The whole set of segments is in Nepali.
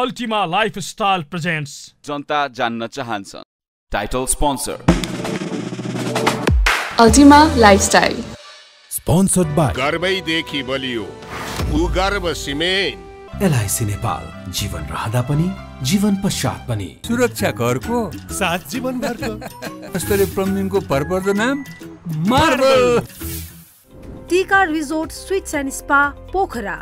अल्टिमा लाइफस्टाइल प्रेजेन्ट्स जनता जान्न चाहन्छ title sponsor ultima lifestyle sponsored by गर्वैदेखि बलियो भूगर्भ सिमेन्ट एलआइसी नेपाल जीवन रहँदा पनि जीवन पश्चात पनि सुरक्षा घरको साथ जीवन घरको स्तरीय भरपर्दो नाम मार्बल टिका resort suites and spa Pokhara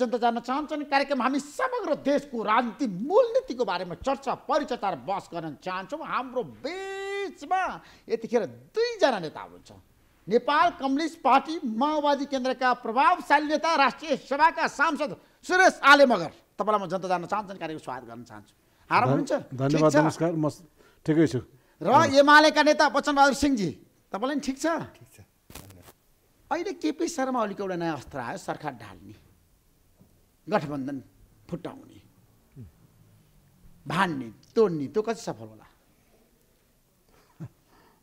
जनता जान चाहन्छन् कार्यक्रम हामी समग्र देशको राजनीति मूल बारेमा चर्चा परिचर्चा बस बहस गर्न चाहन्छौँ हाम्रो बिचमा यतिखेर दुईजना नेता हुनुहुन्छ नेपाल कम्युनिस्ट पार्टी माओवादी केन्द्रका प्रभावशाली नेता राष्ट्रिय सभाका सांसद सुरेश आले मगर तपाईँलाई म जनता जान चाहन्छन् कार्यक्रम स्वागत गर्न चाहन्छु धन्यवाद नमस्कार म ठिकै छु र एमालेका नेता बहादुर सिंहजी तपाईँलाई पनि ठिक छ अहिले केपी शर्मा ओलीको एउटा नयाँ अस्त्र आयो सरकार ढाल्ने गठबन्धन फुटाउने भान्ने तोड्ने त्यो कति सफल होला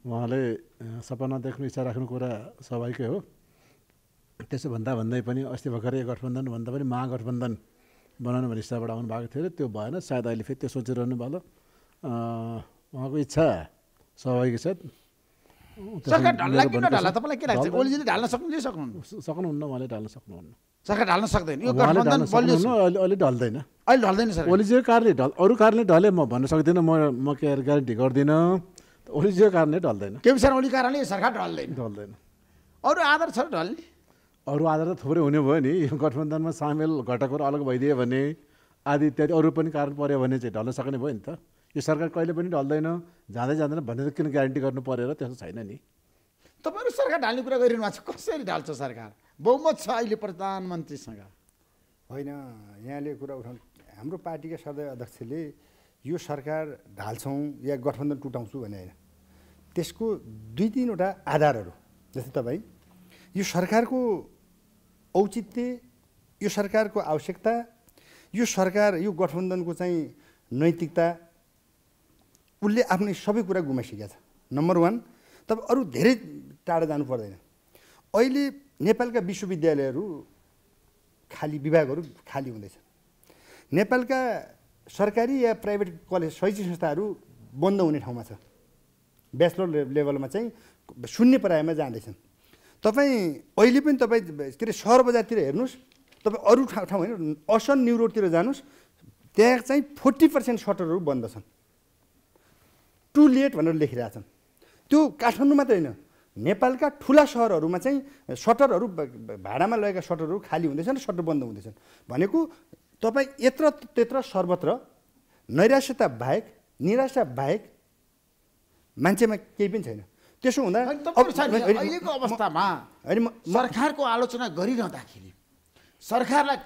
उहाँले सपना देख्नु इच्छा राख्नु कुरा स्वाभाविकै हो त्यसो भन्दा भन्दै पनि अस्ति भर्खरै गठबन्धन भन्दा पनि महागठबन्धन बनाउनु भन्ने हिसाबबाट आउनु भएको थियो र त्यो भएन सायद अहिले फेरि त्यो सोचिरहनु भयो उहाँको इच्छा स्वाभाविक छ सरकार ढल्ला कि नढल्ला तपाईँलाई के लाग्छ ओलीजीले ढाल्न सक्नुहुन्छ सक्नुहुन्न सक्नुहुन्न उहाँले ढाल्न सक्नुहुन्न सरकार ढाल्न सक्दैन यो गठबन्धन बलियो अहिले अहिले ढल्दैन अहिले ढल्दैन सर ओलीजीको कारणले ढल अरू कारणले ढले म भन्न सक्दिनँ म म के ग्यारेन्टी गर्दिनँ ओलीजीको कारणले ढल्दैन केपी शर्मा ओली कारणले सरकार ढल्दैन ढल्दैन अरू आधार छ ढल्ने अरू आधार त थुप्रै हुने भयो नि यो गठबन्धनमा सामेल घटकहरू अलग भइदियो भने आदि इत्यादि अरू पनि कारण पऱ्यो भने चाहिँ ढल्न सक्ने भयो नि त यो सरकार कहिले पनि ढल्दैन जाँदै जाँदैन भनेर किन ग्यारेन्टी गर्नु परेर त्यस्तो छैन नि तपाईँहरू सरकार ढाल्ने कुरा गरिरहनु भएको छ कसरी ढाल्छ सरकार बहुमत छ अहिले प्रधानमन्त्रीसँग होइन यहाँले कुरा उठाउनु हाम्रो पार्टीका सदय अध्यक्षले यो सरकार ढाल्छौँ या गठबन्धन टुटाउँछु भने होइन त्यसको दुई तिनवटा आधारहरू जस्तै तपाईँ यो सरकारको औचित्य यो सरकारको आवश्यकता यो सरकार यो गठबन्धनको चाहिँ नैतिकता उसले आफ्नो सबै कुरा गुमाइसकेको छ नम्बर वान तपाईँ अरू धेरै टाढा जानु पर्दैन अहिले नेपालका विश्वविद्यालयहरू खाली विभागहरू खाली हुँदैछ नेपालका सरकारी या प्राइभेट कलेज शैक्षिक संस्थाहरू बन्द हुने ठाउँमा छ ब्याचलर लेभलमा चाहिँ शून्य प्रायमा जाँदैछन् तपाईँ अहिले पनि तपाईँ के अरे सहर बजारतिर हेर्नुहोस् तपाईँ अरू ठाउँ ठाउँ होइन असन न्युरोडतिर जानुहोस् त्यहाँ चाहिँ फोर्टी पर्सेन्ट सटरहरू बन्द छन् टु लेट भनेर लेखिरहेछन् त्यो काठमाडौँ मात्रै होइन नेपालका ठुला सहरहरूमा चाहिँ सटरहरू भाडामा लगाएका सटरहरू खाली हुँदैछन् सटर बन्द हुँदैछन् भनेको तपाईँ यत्र त्यत्र सर्वत्र नैराश्यता बाहेक निराशा बाहेक मान्छेमा केही पनि छैन त्यसो हुँदा अहिलेको अवस्थामा होइन सरकारको आलोचना गरिरहँदाखेरि सरकारलाई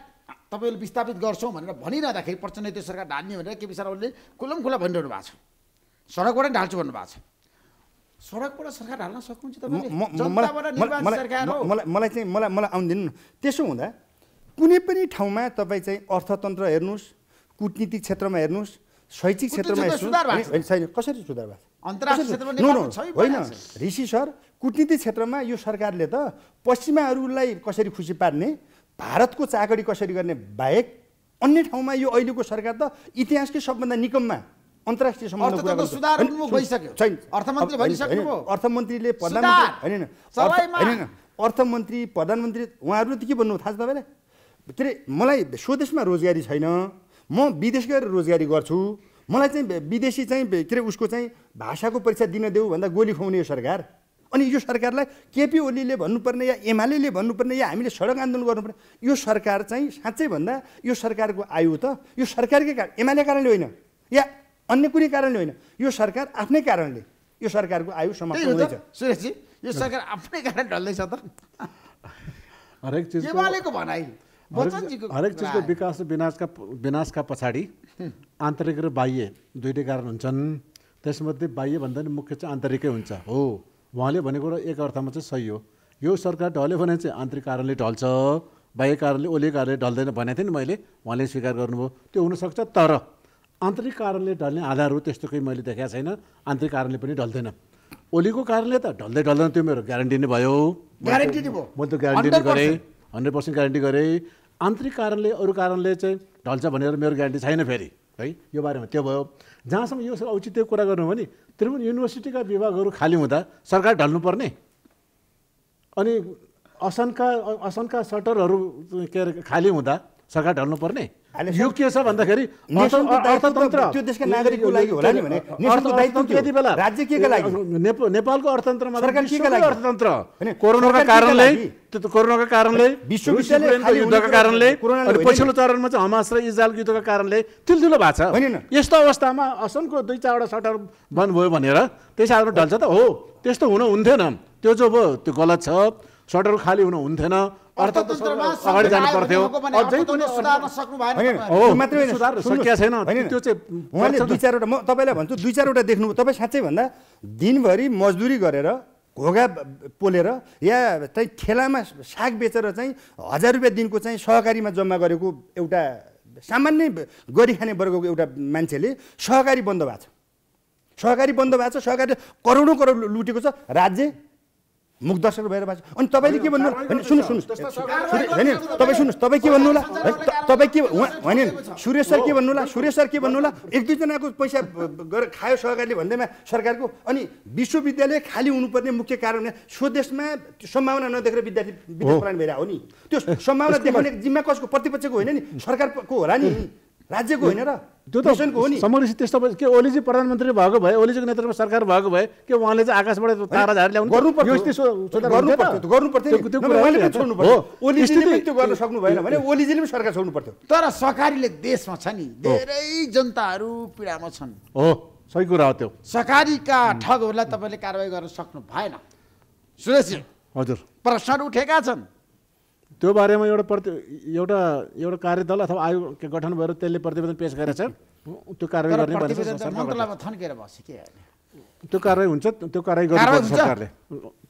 तपाईँले विस्थापित गर्छौँ भनेर भनिरहँदाखेरि प्रचण्ड त्यो सरकार ढान्ने भनेर केपी शर्माले खुलम खुला भनिरहनु भएको छ सडकबाट ढाल्छु भन्नुभएको छ सडकबाट सरकार ढाल्न सक्नुहुन्छ मलाई मलाई चाहिँ मलाई मलाई आउँदिनु त्यसो हुँदा कुनै पनि ठाउँमा तपाईँ चाहिँ अर्थतन्त्र हेर्नुहोस् कुटनीतिक क्षेत्रमा हेर्नुहोस् शैक्षिक क्षेत्रमा छैन कसरी सुधार भएको होइन ऋषि सर कुटनीतिक क्षेत्रमा यो सरकारले त पश्चिमाहरूलाई कसरी खुसी पार्ने भारतको चाकडी कसरी गर्ने बाहेक अन्य ठाउँमा यो अहिलेको सरकार त इतिहासकै सबभन्दा निकममा अन्तर्राष्ट्रिय छैन अर्थमन्त्री अर्थमन्त्रीले प्रधानमन्त्री होइन होइन अर्थमन्त्री प्रधानमन्त्री उहाँहरूले त के भन्नु थाहा छ तपाईँलाई के अरे मलाई स्वदेशमा रोजगारी छैन म विदेश गएर रोजगारी गर्छु मलाई चाहिँ विदेशी चाहिँ के अरे उसको चाहिँ भाषाको परीक्षा दिन देऊ भन्दा गोली खुवाउने यो सरकार अनि यो सरकारलाई केपी ओलीले भन्नुपर्ने या एमाले भन्नुपर्ने या हामीले सडक आन्दोलन गर्नुपर्ने यो सरकार चाहिँ साँच्चै भन्दा यो सरकारको आयु त यो सरकारकै कारण एमाले कारणले होइन या अन्य कुनै कारणले होइन यो सरकार आफ्नै कारणले यो सरकारको आयु समाप्त हुँदैछ सुरेशजी यो सरकार आफ्नै कारण ढल्दैछ त हरेक चिज भनाइ हरेक चिजको विकास र विनाशका विनाशका पछाडि आन्तरिक र बाह्य दुइटै कारण हुन्छन् त्यसमध्ये बाह्य भन्दा पनि मुख्य चाहिँ आन्तरिकै हुन्छ हो उहाँले भनेको र एक अर्थमा चाहिँ सही हो यो सरकार ढल्यो भने चाहिँ आन्तरिक कारणले ढल्छ बाह्य कारणले ओली कारणले ढल्दैन भनेको थिएँ नि मैले उहाँले स्वीकार गर्नुभयो त्यो हुनसक्छ तर आन्तरिक कारणले ढल्ने आधारहरू त्यस्तो केही मैले देखाएको छैन आन्तरिक कारणले पनि ढल्दैन ओलीको कारणले त ढल्दै ढल्दैन त्यो मेरो ग्यारेन्टी नै भयो ग्यारेन्टी मैले त ग्यारेन्टी नै गरेँ हन्ड्रेड पर्सेन्ट ग्यारेन्टी गरेँ आन्तरिक कारणले अरू कारणले चाहिँ ढल्छ भनेर मेरो ग्यारेन्टी छैन फेरि है यो बारेमा त्यो भयो जहाँसम्म यो औचित्य कुरा गर्नु भने त्रिभुवन युनिभर्सिटीका विभागहरू खाली हुँदा सरकार ढल्नुपर्ने अनि असनका असनका सटरहरू के अरे खाली हुँदा सरकार ढल्नुपर्ने यो के छ भन्दाखेरि त्यो देशका नागरिकको लागि होला नि भने दायित्व राज्य के नेपालको अर्थतन्त्रमा सरकार अर्थतन्त्र कोरोनाका कारणले त्यो कोरोनाका कारणले युद्धका कारणले पछिल्लो चरणमा चाहिँ हमास र इजरायलको युद्धका कारणले ठुल्ठुलो भएको छ होइन यस्तो अवस्थामा असमको दुई चारवटा सटर बन्द भयो भनेर त्यही साधारण ढल्छ त हो त्यस्तो हुन हुन्थेन त्यो जो भयो त्यो गलत छ सटर खाली हुन हुन्थेन दुई चारवटा म तपाईँलाई भन्छु दुई चारवटा देख्नु तपाईँ साँच्चै भन्दा दिनभरि मजदुरी गरेर घोगा पोलेर या चाहिँ खेलामा साग बेचेर चाहिँ हजार रुपियाँ दिनको चाहिँ सहकारीमा जम्मा गरेको एउटा सामान्य गरिखाने वर्गको एउटा मान्छेले सहकारी बन्द भएको छ सहकारी बन्द भएको छ सहकारी करोडौँ करोड लुटेको छ राज्य मुख दर्शक भएर बाँच्छ अनि तपाईँले के भन्नु होइन सुन्नुहोस् सुन्नुहोस् होइन तपाईँ सुन्नुहोस् तपाईँ के भन्नु होला तपाईँ के होइन सुरेश सर के भन्नु होला सुरेश सर के भन्नु होला एक दुईजनाको पैसा गरेर खायो सहकारीले भन्दैमा सरकारको अनि विश्वविद्यालय खाली हुनुपर्ने मुख्य कारण स्वदेशमा सम्भावना नदेखेर विद्यार्थी विद्यार्थी भएर हो नि त्यो सम्भावना देखाउने जिम्मा कसको प्रतिपक्षको होइन नि सरकारको होला नि राज्यको होइन र त्यो त समग्र त्यस्तो के ओलीजी प्रधानमन्त्री भएको भए ओलीजीको नेतृत्वमा सरकार भएको भए के उहाँले चाहिँ आकाशबाट तारा झार ल्याउनु गर्नु गर्नु छोड्नु त्यो गर्न सक्नु भएन भने ओलीजीले पनि सरकार छोड्नु पर्थ्यो तर सरकारीले देशमा छ नि धेरै जनताहरू पीडामा छन् हो सही कुरा हो त्यो सरकारीका ठगहरूलाई तपाईँले कारवाही गर्न सक्नु भएन सुरेशजी हजुर प्रश्नहरू उठेका छन् त्यो बारेमा एउटा प्रति एउटा एउटा कार्यदल अथवा आयोग गठन भएर त्यसले प्रतिवेदन पेस गरेछ त्यो कारवाही गर्ने त्यो कारवाही हुन्छ त्यो कारवाही गर्नु सरकारले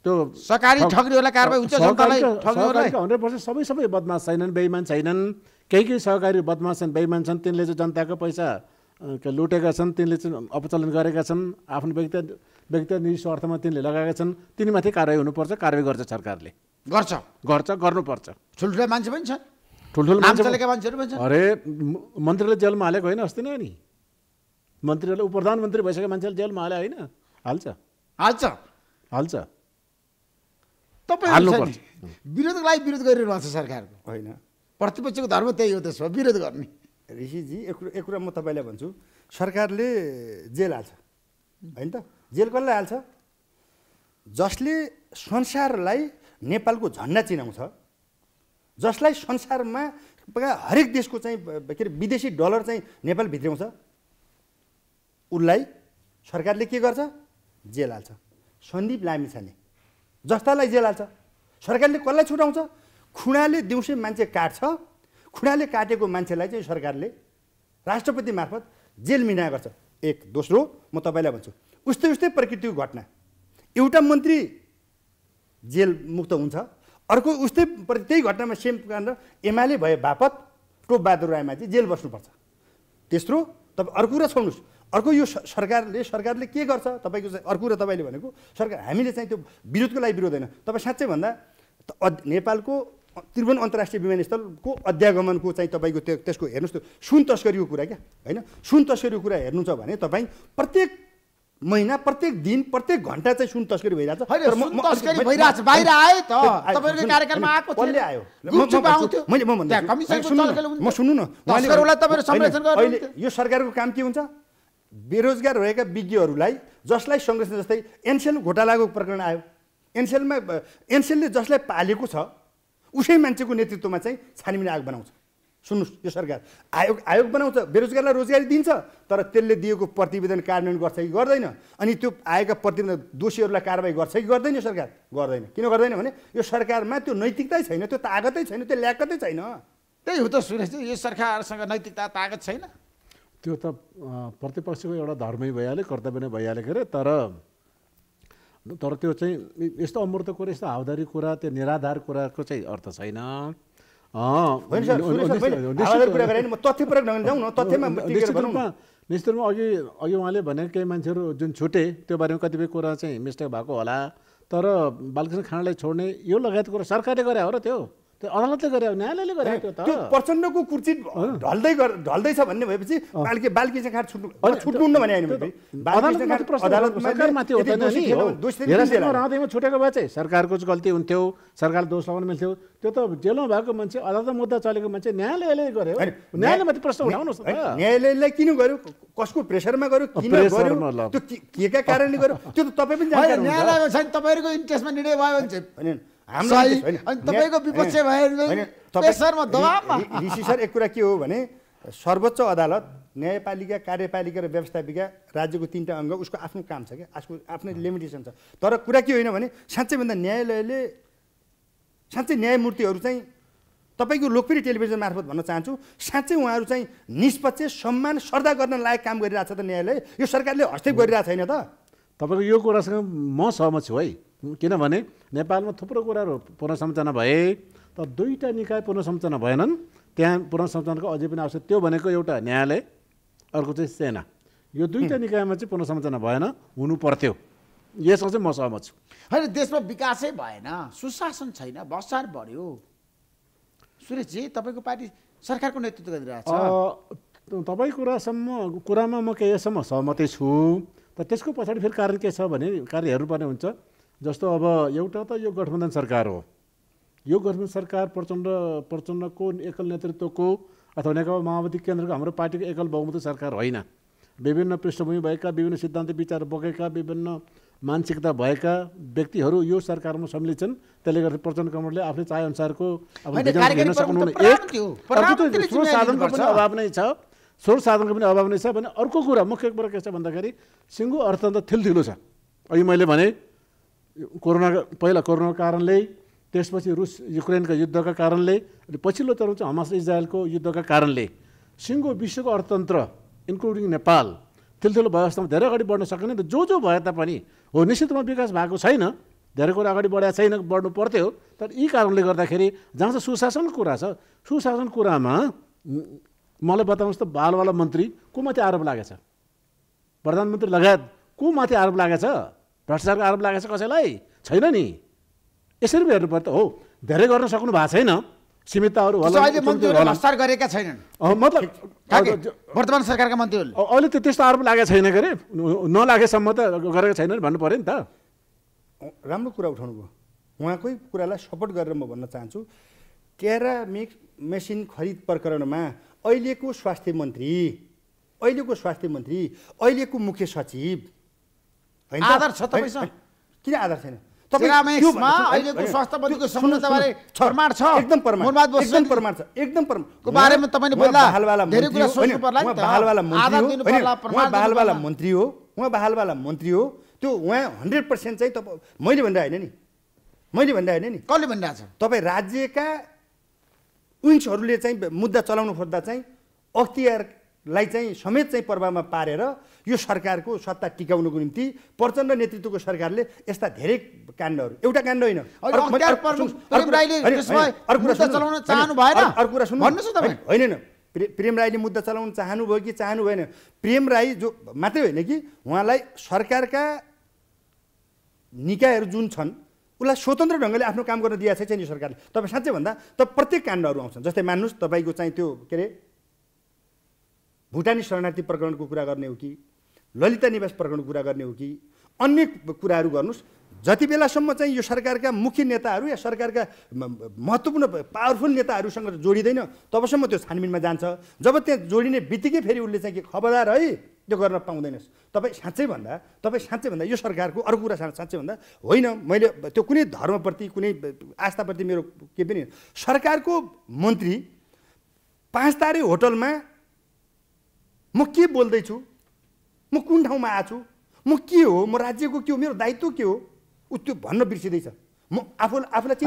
त्यो सरकारी कारवाही हुन्छ हन्ड्रेड पर्सेन्ट सबै सबै बदमास छैनन् बेइमान छैनन् केही केही सहकारी बदमास छन् बेइमान छन् तिनले चाहिँ जनताको पैसा लुटेका छन् तिनले चाहिँ अपचलन गरेका छन् आफ्नो व्यक्ति व्यक्तिगत निजी स्वार्थमा तिनले लगाएका छन् तिनीमाथि कारवाही हुनुपर्छ कारवाही गर्छ सरकारले गर्छ गर्छ गर्नुपर्छ ठुल्ठुला मान्छे पनि छन् ठुल्ठुलो मान्छेहरू पनि छन् अरे मन्त्रीले जेलमा हालेको होइन अस्ति नै नि मन्त्रीहरूले उप प्रधानमन्त्री भइसकेको मान्छेले जेलमा हाले होइन हाल्छ हाल्छ हाल्छ तपाईँ विरोधलाई विरोध गरिरहन्छ सरकारको होइन प्रतिपक्षको धर्म त्यही हो त्यसमा विरोध गर्ने ऋषिजी एक एक कुरा म तपाईँलाई भन्छु सरकारले जेल हाल्छ होइन त जेल कसलाई हाल्छ जसले संसारलाई नेपालको झन्डा चिनाउँछ जसलाई संसारमा हरेक देशको चाहिँ के अरे विदेशी डलर चाहिँ नेपाल भित्र्याउँछ उसलाई सरकारले के गर्छ जेल हाल्छ सन्दीप लामिछाने जस्तालाई जेल हाल्छ सरकारले कसलाई छुटाउँछ खुँडाले दिउँसै मान्छे काट्छ खुँडाले काटेको मान्छेलाई चाहिँ सरकारले राष्ट्रपति मार्फत जेल मिना गर्छ एक दोस्रो म तपाईँलाई भन्छु उस्तै उस्तै प्रकृतिको घटना एउटा मन्त्री जेल मुक्त हुन्छ अर्को उस्तै प्रति त्यही घटनामा सेम कारण एमाले भए बापत टोपबहादुर चाहिँ जेल बस्नुपर्छ तेस्रो तपाईँ अर्को कुरा छोड्नुहोस् अर्को यो सरकारले सरकारले के गर्छ तपाईँको चाहिँ अर्को कुरा तपाईँले भनेको सरकार हामीले चाहिँ त्यो विरोधको लागि विरोध होइन तपाईँ साँच्चै भन्दा नेपालको त्रिभुवन अन्तर्राष्ट्रिय विमानस्थलको अध्यागमनको चाहिँ तपाईँको त्यो त्यसको हेर्नुहोस् त्यो सुन तस्करीको कुरा क्या होइन सुन तस्करीको कुरा हेर्नु छ भने तपाईँ प्रत्येक महिना प्रत्येक दिन प्रत्येक घन्टा चाहिँ सुन तस्करी भइरहेको छ बाहिर आए त तपाईँहरूको कार्यक्रममा आएको यो सरकारको काम के हुन्छ बेरोजगार रहेका विज्ञहरूलाई जसलाई संरक्षण जस्तै एनसेल घोटालाको प्रकरण आयो एनसेलमा एनसेलले जसलाई पालेको छ उसै मान्छेको नेतृत्वमा चाहिँ छानबिन आग बनाउँछ सुन्नुहोस् यो सरकार आयोग आयोग बनाउँछ बेरोजगारलाई रोजगारी दिन्छ तर त्यसले दिएको प्रतिवेदन कार्यान्वयन गर्छ कि गर्दैन अनि त्यो आएका प्रतिवेदन दोषीहरूलाई कारवाही गर्छ कि गर्दैन यो सरकार गर्दैन किन गर्दैन भने यो सरकारमा त्यो नैतिकतै छैन त्यो तागतै छैन त्यो ल्याकतै छैन त्यही हो त सुरेशजी यो सरकारसँग नैतिकता तागत छैन त्यो त प्रतिपक्षको एउटा धर्मै भइहाल्यो कर्तव्य नै भइहाल्यो के अरे तर तर त्यो चाहिँ यस्तो अमूर्त कुरा यस्तो हाउदारी कुरा त्यो निराधार कुराको चाहिँ अर्थ छैन निश्चित रूपमा अघि अघि उहाँले भने केही मान्छेहरू जुन छुटे त्यो बारेमा कतिपय कुरा चाहिँ मिस्टेक भएको होला तर बालकृष्ण खानालाई छोड्ने यो लगायत कुरा सरकारले गरे हो र त्यो त्यो अदालतले गरेको न्यायालयले गरे त प्रचण्डको कुर्सी ढल्दै ढल्दैछ भन्ने भएपछि बालके बालकी चाहिँ छुट्नु छुट्नुहुन्न भने छुटेको भए चाहिँ सरकारको गल्ती हुन्थ्यो सरकारले दोष लगाउनु मिल्थ्यो त्यो त जेलमा भएको मान्छे अदालत मुद्दा चलेको मान्छे न्यायालयले गर्यो न्यायालयमाथि प्रश्न उठाउनुहोस् न्यायालयलाई किन गर्यो कसको प्रेसरमा गर्यो किन गर्यो त्यो के कारणले गर्यो त्यो त तपाईँ पनि न्यायालयमा छ तपाईँहरूको इन्ट्रेस्टमा निर्णय भयो भने चाहिँ ऋषि सर एक कुरा के हो भने सर्वोच्च अदालत न्यायपालिका कार्यपालिका र व्यवस्थापिका राज्यको तिनवटा अङ्ग उसको आफ्नो काम छ क्या आफ्नो आफ्नै लिमिटेसन छ तर कुरा के होइन भने साँच्चैभन्दा न्यायालयले साँच्चै न्यायमूर्तिहरू चाहिँ तपाईँको लोकप्रिय टेलिभिजन मार्फत भन्न चाहन्छु साँच्चै उहाँहरू चाहिँ निष्पक्ष सम्मान श्रद्धा गर्न लायक काम गरिरहेको त न्यायालय यो सरकारले हस्तक्षेप गरिरहेको छैन त तपाईँको यो कुरासँग म सहमत छु है किनभने नेपालमा थुप्रो कुराहरू पुनर्संरचना भए तर दुईवटा निकाय पुनर्संरचना भएनन् त्यहाँ पुनर्संरचनाको अझै पनि आवश्यक त्यो भनेको एउटा न्यायालय अर्को चाहिँ सेना यो दुईवटा निकायमा चाहिँ पुनर्संरचना भएन हुनु पर्थ्यो यसमा चाहिँ म सहमत छु होइन देशमा विकासै भएन सुशासन छैन भ्रष्टाचार बढ्यो सुरेशजी तपाईँको पार्टी सरकारको नेतृत्व गरिरहेको छ तपाईँ कुरासम्म कुरामा म केहीसम्म सहमतै छु तर त्यसको पछाडि फेरि कारण के छ भने कार्य हेर्नुपर्ने हुन्छ जस्तो अब एउटा त यो गठबन्धन सरकार हो यो गठबन्धन सरकार प्रचण्ड प्रचण्डको एकल नेतृत्वको अथवा नेकपा माओवादी केन्द्रको हाम्रो पार्टीको एकल बहुमत सरकार होइन विभिन्न पृष्ठभूमि भएका विभिन्न सिद्धान्त विचार बोकेका विभिन्न मानसिकता भएका व्यक्तिहरू यो सरकारमा सम्मिलित छन् त्यसले गर्दा प्रचण्ड कमलले आफ्नै चाहेअनुसारको स्रोत साधनको अभाव नै छ स्रोत साधनको पनि अभाव नै छ भने अर्को कुरा मुख्य कुरा के छ भन्दाखेरि सिङ्गो अर्थतन्त्र थिलथिलो छ अघि मैले भने कोरोना पहिला कोरोनाको कारणले त्यसपछि रुस युक्रेनको युद्धका कारणले अनि पछिल्लो चरण चाहिँ हमास इजरायलको युद्धका कारणले सिङ्गो विश्वको अर्थतन्त्र इन्क्लुडिङ नेपाल ठुल्ठुलो व्यवस्थामा धेरै अगाडि बढ्न सकेन त जो जो भए तापनि हो निश्चित रूपमा विकास भएको छैन धेरै कुरा अगाडि बढाएको छैन बढ्नु पर्थ्यो तर यी कारणले गर्दाखेरि जहाँ चाहिँ सुशासनको कुरा छ सुशासन कुरामा मलाई बताउनुहोस् त बालवाला मन्त्री कोमाथि माथि आरोप लागेछ प्रधानमन्त्री लगायत कोमाथि माथि आरोप लागेछ भ्रष्टाचारको आरोप लागेको छ कसैलाई छैन नि यसरी पनि त हो धेरै गर्न सक्नु भएको छैन सीमितताहरू भ्रष्टाचार गरेका छैनन् मतलब वर्तमान सरकारका मन्त्रीहरूले अहिले त त्यस्तो आरोप लागेको छैन के अरे नलागेसम्म त गरेको छैन भन्नु पऱ्यो नि त राम्रो कुरा उठाउनु भयो उहाँकै कुरालाई सपोर्ट गरेर म भन्न चाहन्छु क्यारामिक मेसिन खरिद प्रकरणमा अहिलेको स्वास्थ्य मन्त्री अहिलेको स्वास्थ्य मन्त्री अहिलेको मुख्य सचिव आधार छ तपाईँसँग किन आधार छैन अहिलेको बालवाला मन्त्री हो उहाँ बालवाला मन्त्री हो त्यो उहाँ हन्ड्रेड पर्सेन्ट चाहिँ तपाईँ मैले भन्दा होइन नि मैले भन्दा होइन नि कसले भनिरहेको छ तपाईँ राज्यका विङ्सहरूले चाहिँ मुद्दा चलाउनु खोज्दा चाहिँ अख्तियार लाई चाहिँ समेत चाहिँ प्रभावमा पारेर यो सरकारको सत्ता टिकाउनुको निम्ति प्रचण्ड नेतृत्वको सरकारले यस्ता धेरै काण्डहरू एउटा काण्ड होइन होइन प्रेम राईले मुद्दा चलाउन चाहनुभयो कि चाहनु भएन प्रेम राई जो मात्रै होइन कि उहाँलाई सरकारका निकायहरू जुन छन् उसलाई स्वतन्त्र ढङ्गले आफ्नो काम गर्न दिएको छैन यो सरकारले तपाईँ साँच्चै भन्दा त प्रत्येक काण्डहरू आउँछन् जस्तै मान्नुहोस् तपाईँको चाहिँ त्यो के अरे भुटानी शरणार्थी प्रकरणको कुरा गर्ने हो कि ललिता निवास प्रकरणको कुरा गर्ने हो कि अन्य कुराहरू गर्नुहोस् जति बेलासम्म चाहिँ यो सरकारका मुख्य नेताहरू या सरकारका महत्त्वपूर्ण पावरफुल नेताहरूसँग जोडिँदैन तबसम्म त्यो छानबिनमा जान्छ जब त्यहाँ जोडिने बित्तिकै फेरि उसले चाहिँ के खबरदार है त्यो गर्न पाउँदैनस् तपाईँ साँच्चै भन्दा तपाईँ साँच्चै भन्दा यो सरकारको अर्को कुरा साँच्चै भन्दा होइन मैले त्यो कुनै धर्मप्रति कुनै आस्थाप्रति मेरो के पनि सरकारको मन्त्री पाँच तारे होटलमा म के बोल्दैछु म कुन ठाउँमा आएको छु म के हो म राज्यको के हो मेरो दायित्व के हो ऊ त्यो भन्न बिर्सिँदैछ म आफू आफूलाई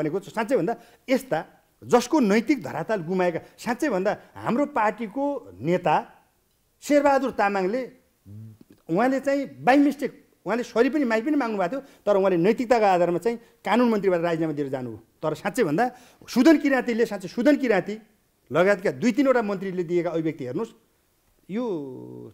भनेको साँच्चै भन्दा यस्ता जसको नैतिक धराताल गुमाएका साँच्चै भन्दा हाम्रो पार्टीको नेता शेरबहादुर तामाङले उहाँले चाहिँ बाई मिस्टेक उहाँले सरी पनि माइ पनि माग्नु भएको थियो तर उहाँले नैतिकताको आधारमा चाहिँ कानुन मन्त्रीबाट राजीनामा दिएर जानुभयो तर साँच्चै भन्दा सुदन किराँतीले साँच्चै सुदन किराँती लगायतका दुई तिनवटा मन्त्रीले दिएका अभिव्यक्ति हेर्नुहोस् यो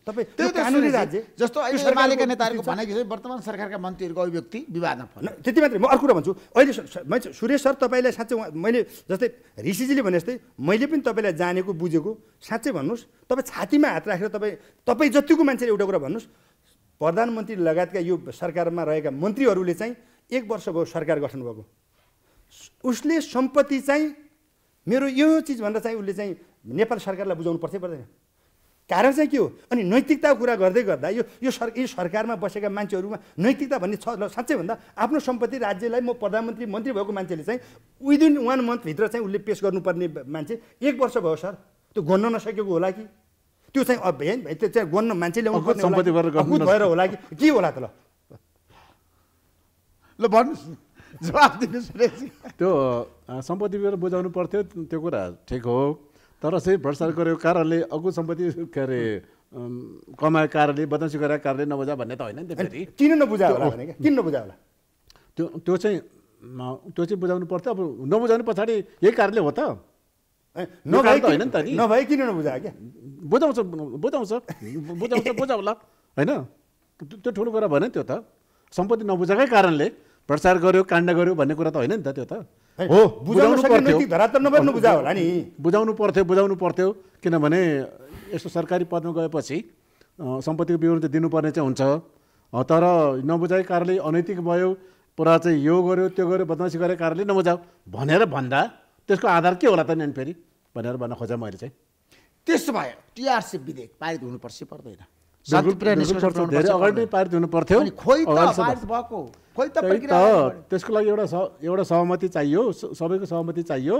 तपाईँ राज्य जस्तो एमालेका नेताहरूको भनेको छ वर्तमान सरकारका मन्त्रीहरूको अभिव्यक्ति विवादमा त्यति मात्रै म अर्को कुरा भन्छु अहिले सुरेश सर तपाईँलाई साँच्चै मैले जस्तै ऋषिजीले भने जस्तै मैले पनि तपाईँलाई जानेको बुझेको साँच्चै भन्नुहोस् तपाईँ छातीमा हात राखेर तपाईँ तपाईँ जतिको मान्छेले एउटा कुरा भन्नुहोस् प्रधानमन्त्री लगायतका यो सरकारमा रहेका मन्त्रीहरूले चाहिँ एक वर्ष भयो सरकार गठन भएको उसले सम्पत्ति चाहिँ मेरो यो चिजभन्दा चाहिँ उसले चाहिँ नेपाल सरकारलाई बुझाउनु पर्थ्यो पर्दैन कारण चाहिँ के हो अनि नैतिकताको कुरा गर्दै गर्दा यो यो सर यो सरकारमा बसेका मान्छेहरूमा नैतिकता भन्ने छ ल साँच्चै भन्दा आफ्नो सम्पत्ति राज्यलाई म प्रधानमन्त्री मन्त्री भएको मान्छेले चाहिँ विदिन वान मन्थभित्र चाहिँ उसले पेस गर्नुपर्ने मान्छे एक वर्ष भयो सर त्यो गन्न नसकेको होला कि त्यो चाहिँ भए त्यो चाहिँ गन्न मान्छे ल्याउनु भएर होला कि के होला त ल भन्नुहोस् जवाफ दिनु त्यो सम्पत्ति विवरण बुझाउनु पर्थ्यो त्यो कुरा ठिक हो तर चाहिँ भ्रष्टाचार गरेको कारणले अघु सम्पत्ति के अरे कमाएको कारणले बदमासी गरेको कारणले नबुझा भन्ने त होइन नि त किन नबुझा होला किन नबुझा होला त्यो त्यो चाहिँ त्यो चाहिँ बुझाउनु पर्थ्यो अब नबुझाउनु पछाडि यही कारणले हो त नभए होइन नि त नभए किन नबुझा क्या बुझाउँछ बुझाउँछ बुझाउँछ बुझाउला होइन त्यो ठुलो कुरा भएन त्यो त सम्पत्ति नबुझाएकै कारणले प्रचार गर्यो काण्ड गर्यो भन्ने कुरा त होइन नि त त्यो त हो बुझाउनु पर्थ्यो होला नि बुझाउनु पर्थ्यो बुझाउनु पर्थ्यो किनभने यस्तो सरकारी पदमा गएपछि सम्पत्तिको विवरण त दिनुपर्ने चाहिँ हुन्छ तर नबुझाइ कारणले अनैतिक भयो पुरा चाहिँ यो गर्यो त्यो गर्यो बदमासी गरेको कारणले नबुझाऊ भनेर भन्दा त्यसको आधार के होला त नि फेरि भनेर भन्न खोजेँ मैले चाहिँ त्यसो भए टिआरसी विधेयक पारित हुनुपर्छ पर्दैन अगाडि नै पारित हुनु पर्थ्यो खोइ त त्यसको लागि एउटा एउटा सहमति चाहियो सबैको सहमति चाहियो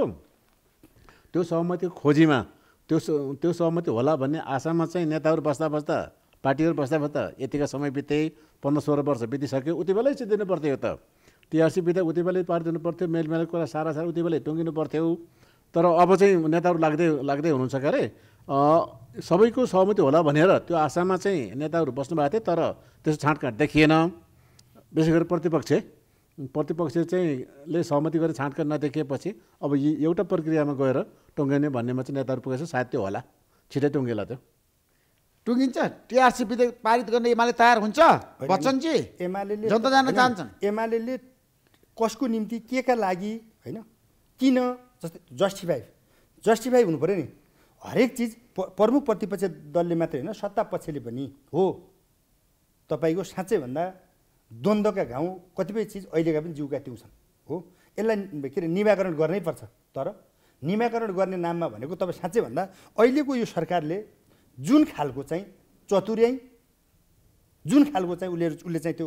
त्यो सहमतिको खोजीमा त्यो त्यो सहमति होला भन्ने आशामा चाहिँ नेताहरू बस्दा बस्दा पार्टीहरू बस्दा बस्दा यतिका समय बिते पन्ध्र सोह्र वर्ष बितिसक्यो उति बेलै चाहिँ दिनु पर्थ्यो त टिआरसी बिदा उति बेलै पारिदिनु पर्थ्यो मेलमेलको कुरा सारा सारा उति बेलै टुङ्गिनु पर्थ्यो तर अब चाहिँ नेताहरू लाग्दै लाग्दै हुनुहुन्छ क्या अरे सबैको सहमति होला भनेर त्यो आशामा चाहिँ नेताहरू बस्नु भएको थियो तर त्यस्तो छाँटकाँट देखिएन विशेष गरी प्रतिपक्ष प्रतिपक्ष चाहिँ ले सहमति गरेर छाँटकर नदेखिएपछि अब एउटा प्रक्रियामा गएर टुङ्गिने भन्नेमा चाहिँ नेताहरू पुगेछ सायद त्यो होला छिटै टुङ्गेला त्यो टुङ्गिन्छ टिआरसी विधेयक पारित गर्न एमाले तयार हुन्छ बच्चनजी एमाले जनता जान चाहन्छन् एमाले कसको निम्ति के का लागि होइन किन जस्तै जस्टिफाई जस्टिफाई हुनु पऱ्यो नि हरेक चिज प्रमुख प्रतिपक्ष दलले मात्रै होइन सत्ता पक्षले पनि हो तपाईँको साँच्चैभन्दा द्वन्द्वका घाउ कतिपय चिज अहिलेका पनि जिउका टिउँछन् हो यसलाई के अरे निवाकरण गर्नै पर्छ तर निवाकरण गर्ने नाममा भनेको तपाईँ साँच्चै भन्दा अहिलेको यो सरकारले जुन खालको चाहिँ चतुर्याइ जुन खालको चाहिँ उसले उसले चाहिँ त्यो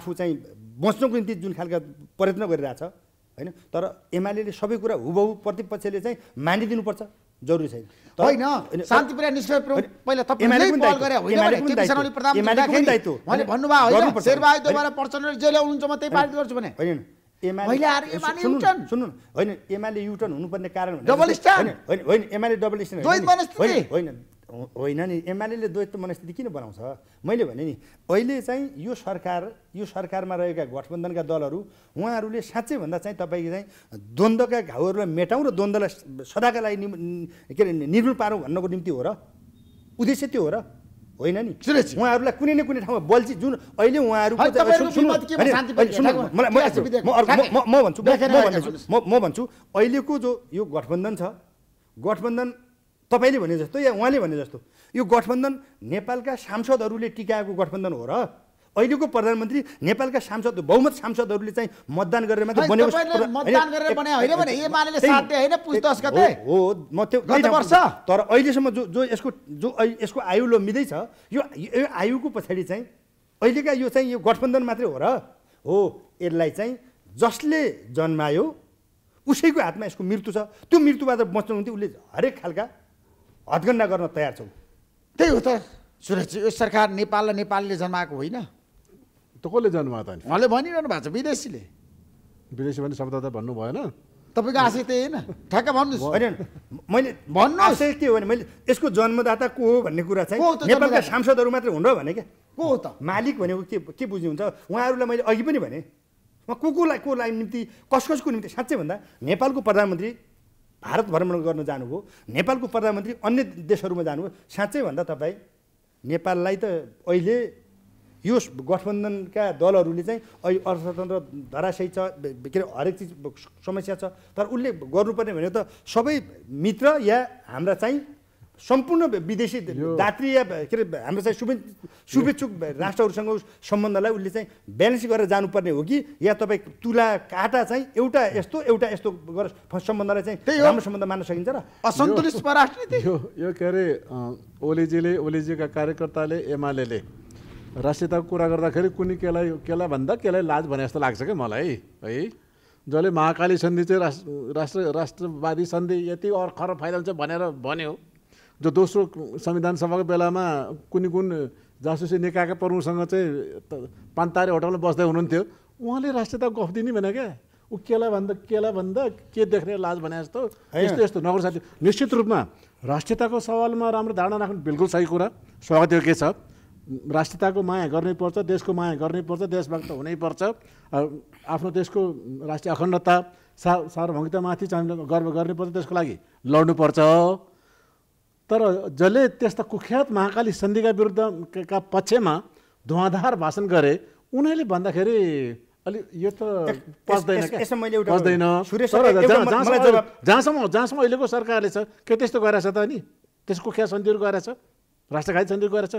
आफू चाहिँ बच्नको निम्ति जुन खालका प्रयत्न गरिरहेछ होइन तर एमाले सबै कुरा हुबहु प्रतिपक्षले चाहिँ मानिदिनुपर्छ जरुरी छैन होइन शान्तिप्रिया निश्चय पहिला तपाईँले पहल गरे होइन भन्नुभयो होइन शेरबहादुर म त्यही पार्टी गर्छु भने होइन सुन्नु होइन एमाले युटर्न हुनुपर्ने कारण डबल होइन एमाले डबल होइन होइन नि एमआलएले द्वैत मनस्थिति किन बनाउँछ मैले भने नि अहिले चाहिँ यो सरकार यो सरकारमा रहेका गठबन्धनका दलहरू उहाँहरूले साँच्चैभन्दा चाहिँ तपाईँको चाहिँ द्वन्द्वका घाउहरूलाई मेटाउँ र द्वन्द्वलाई सदाका लागि के अरे निर्मूल पारौँ भन्नको निम्ति हो र उद्देश्य त्यो हो र होइन नि उहाँहरूलाई कुनै न कुनै ठाउँमा बल्छी जुन अहिले उहाँहरू म भन्छु म भन्छु अहिलेको जो यो गठबन्धन छ गठबन्धन तपाईँले भने जस्तो या उहाँले भने जस्तो यो गठबन्धन नेपालका सांसदहरूले टिकाएको गठबन्धन हो र अहिलेको प्रधानमन्त्री नेपालका सांसद बहुमत सांसदहरूले चाहिँ मतदान गरेर मात्रै बनेको हो म त्यो तर अहिलेसम्म जो जो यसको जो यसको आयु लम्बिँदैछ यो आयुको पछाडि चाहिँ अहिलेका यो चाहिँ यो गठबन्धन मात्रै हो र हो यसलाई चाहिँ जसले जन्मायो उसैको हातमा यसको मृत्यु छ त्यो मृत्युबाट बच्नु हुन्थ्यो उसले हरेक खालका हदगन्ना गर्न तयार छौँ त्यही हो त सुरेशजी यो सरकार नेपाल र नेपालीले जन्माएको होइन त कसले जन्मा त उहाँले भनिरहनु भएको छ विदेशीले विदेशी भन्ने शब्द त भन्नु भएन तपाईँको आशय त्यही होइन ठ्याक्क भन्नु होइन मैले भन्नु आशय के हो भने मैले यसको जन्मदाता को हो भन्ने कुरा चाहिँ नेपालका सांसदहरू मात्रै हुन भने क्या को हो त मालिक भनेको के के बुझ्नुहुन्छ उहाँहरूलाई मैले अघि पनि भने उहाँ को कोलाई कोलाई निम्ति कस कसको निम्ति साँच्चै भन्दा नेपालको प्रधानमन्त्री भारत भ्रमण गर्न जानुभयो नेपालको प्रधानमन्त्री अन्य देशहरूमा जानुभयो साँच्चै भन्दा तपाईँ नेपाललाई त अहिले यो गठबन्धनका दलहरूले चाहिँ अहिले अर्थतन्त्र धराशयी छ के अरे हरेक चिज समस्या छ तर उसले गर्नुपर्ने भनेको त सबै मित्र या हाम्रा चाहिँ सम्पूर्ण विदेशी दात्री के अरे हाम्रो चाहिँ शुभे शुभेच्छुक राष्ट्रहरूसँग सम्बन्धलाई उसले चाहिँ ब्यालेन्स गरेर जानुपर्ने हो कि या तपाईँ तुला काटा चाहिँ एउटा यस्तो एउटा यस्तो गरेर सम्बन्धलाई चाहिँ त्यही राम्रो सम्बन्ध मान्न सकिन्छ र असन्तुलित परराष्ट्र यो यो के अरे ओलीजीले ओलीजीका कार्यकर्ताले एमाले राष्ट्रियताको कुरा गर्दाखेरि कुनै केलाई केलाई भन्दा केलाई लाज भने जस्तो लाग्छ क्या मलाई है जसले महाकाली सन्धि चाहिँ राष्ट्र राष्ट्र राष्ट्रवादी सन्धि यति अर्खर फाइदा हुन्छ भनेर भन्यो जो दोस्रो संविधान सभाको बेलामा कुनै कुन जासुसी निकायका प्रमुखसँग चाहिँ तारे होटलमा बस्दै हुनुहुन्थ्यो उहाँले राष्ट्रियता गफ दिने भने क्या ऊ केला भन्दा केला भन्दा के देख्ने लाज भने जस्तो यस्तो यस्तो नगर साथी निश्चित रूपमा राष्ट्रियताको सवालमा राम्रो धारणा राख्नु बिल्कुल सही कुरा स्वागत के छ राष्ट्रियताको माया गर्नैपर्छ देशको माया गर्नैपर्छ देशभक्त हुनैपर्छ आफ्नो देशको राष्ट्रिय अखण्डता सा सार्वभौमिकतामाथि चाहिँ गर्व गर्नैपर्छ त्यसको लागि लड्नुपर्छ तर जसले त्यस्ता कुख्यात महाकाली सन्धिका विरुद्धका पक्षमा धुवाधार भाषण गरे उनीहरूले भन्दाखेरि अलिक यो त पस्दैन पस्दैन जहाँसम्म जहाँसम्म अहिलेको सरकारले छ के त्यस्तो गरेछ त नि त्यसको कुख्यात सन्धिहरू गरेछ राष्ट्रघाती सन्धिहरू गरेछ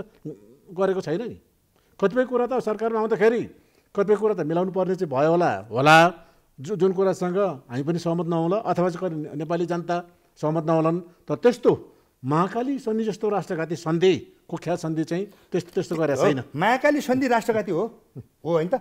गरेको छैन नि कतिपय कुरा त सरकारमा आउँदाखेरि कतिपय कुरा त मिलाउनु पर्ने चाहिँ भयो होला होला जु जुन कुरासँग हामी पनि सहमत नहोला अथवा चाहिँ नेपाली जनता सहमत नहोलान् तर त्यस्तो महाकाली सन्धि जस्तो राष्ट्रघाती सन्धि कुख्यात सन्धि चाहिँ त्यस्तो त्यस्तो गरेर छैन महाकाली सन्धि राष्ट्रघाती हो हो होइन त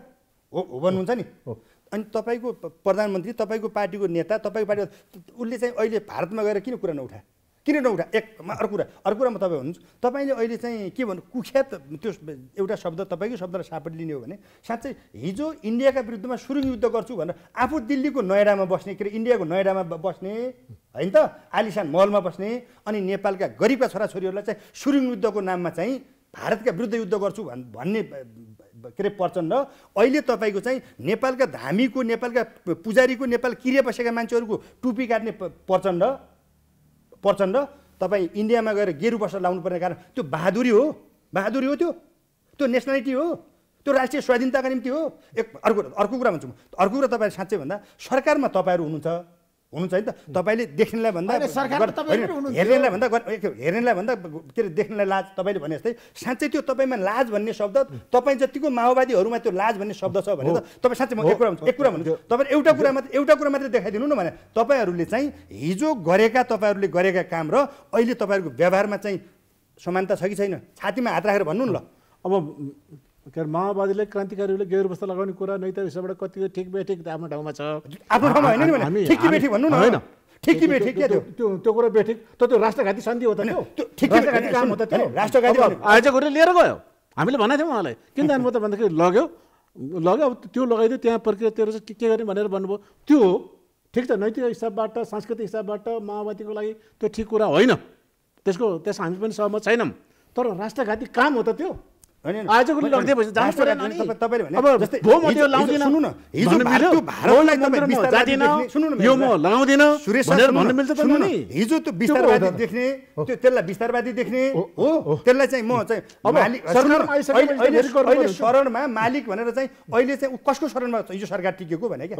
हो भन्नुहुन्छ नि हो अनि तपाईँको प्रधानमन्त्री तपाईँको पार्टीको नेता तपाईँको पार्टी उसले चाहिँ अहिले भारतमा गएर किन कुरा नउठा किन नउठा एक अर्को कुरा अर्को कुरा म तपाईँ भन्नुहुन्छ तपाईँले अहिले चाहिँ के भन्नु कुख्यात त्यो एउटा शब्द तपाईँकै शब्दलाई सापट लिने हो भने साँच्चै हिजो इन्डियाका विरुद्धमा सुरुङ युद्ध गर्छु भनेर आफू दिल्लीको नोएडामा बस्ने के अरे इन्डियाको नोएडामा बस्ने होइन त आलिसान महलमा बस्ने अनि नेपालका गरिबका छोराछोरीहरूलाई चाहिँ सुरुङ युद्धको नाममा चाहिँ भारतका विरुद्ध युद्ध गर्छु भन् भन्ने के अरे प्रचण्ड अहिले तपाईँको चाहिँ नेपालका धामीको नेपालका पुजारीको नेपाल किरे बसेका मान्छेहरूको टुपी काट्ने प्रचण्ड प्रचण्ड तपाईँ इन्डियामा गएर गेरु बस्न लाउनुपर्ने कारण त्यो बहादुरी हो बहादुरी हो त्यो त्यो नेसनालिटी हो त्यो राष्ट्रिय स्वाधीनताका निम्ति हो एक अर्को अर्को कुरा भन्छु म अर्को कुरा तपाईँ साँच्चै भन्दा सरकारमा तपाईँहरू हुनुहुन्छ हुनुहुन्छ है त तपाईँले देख्नेलाई भन्दा हेर्नेलाई भन्दा हेर्नेलाई भन्दा के अरे देख्नेलाई लाज तपाईँले भने जस्तै साँच्चै त्यो तपाईँमा लाज भन्ने शब्द तपाईँ जतिको माओवादीहरूमा त्यो लाज भन्ने शब्द छ भने त तपाईँ साँच्चै म एक कुरा एक कुरा भन्नु तपाईँ एउटा कुरा मात्रै एउटा कुरा मात्रै देखाइदिनु न भने तपाईँहरूले चाहिँ हिजो गरेका तपाईँहरूले गरेका काम र अहिले तपाईँहरूको व्यवहारमा चाहिँ समानता छ कि छैन छातीमा हात राखेर भन्नु नि ल अब के अरे माओवादीले क्रान्तिकारीहरूले गेर बस्दा लगाउने कुरा नै त हिसाबबाट कति ठिक बेठिक आफ्नो ठाउँमा छ आफ्नो ठाउँमा होइन ठिक बेठिक त्यो त्यो कुरा बेठिक त त्यो राष्ट्रघाती सन्धि हो त राष्ट्रघाती काम हो त त्यो राष्ट्रघाती आयोजकहरूले लिएर गयो हामीले भनेको थियौँ उहाँलाई किन जानुभयो त भन्दाखेरि लग्यो लग्यो अब त्यो लगाइदियो त्यहाँ प्रक्रिया तेरो चाहिँ के गर्ने भनेर भन्नुभयो त्यो हो ठिक छ नैतिक हिसाबबाट सांस्कृतिक हिसाबबाट माओवादीको लागि त्यो ठिक कुरा होइन त्यसको त्यस हामी पनि सहमत छैनौँ तर राष्ट्रघाती काम हो त त्यो हिजो त्यो विस्तारवादी देख्ने त्यो त्यसलाई विस्तारवादी देख्ने हो त्यसलाई चाहिँ म चाहिँ शरणमा मालिक भनेर चाहिँ अहिले चाहिँ कसको शरणमा हिजो सरकार टिकेको भने क्या